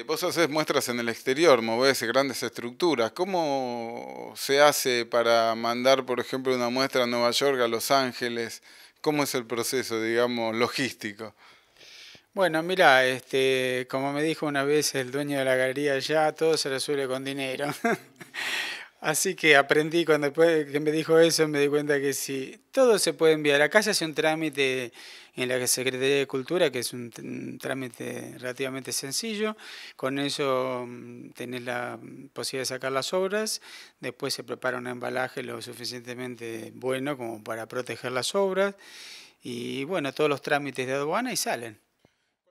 Eh, vos haces muestras en el exterior, movés grandes estructuras. ¿Cómo se hace para mandar, por ejemplo, una muestra a Nueva York, a Los Ángeles? ¿Cómo es el proceso, digamos, logístico? Bueno, mira, este, como me dijo una vez el dueño de la galería allá, todo se resuelve con dinero. Así que aprendí cuando que me dijo eso, me di cuenta que si todo se puede enviar. Acá se hace un trámite en la Secretaría de Cultura, que es un, un trámite relativamente sencillo. Con eso mm, tenés la posibilidad de sacar las obras. Después se prepara un embalaje lo suficientemente bueno como para proteger las obras. Y bueno, todos los trámites de aduana y salen.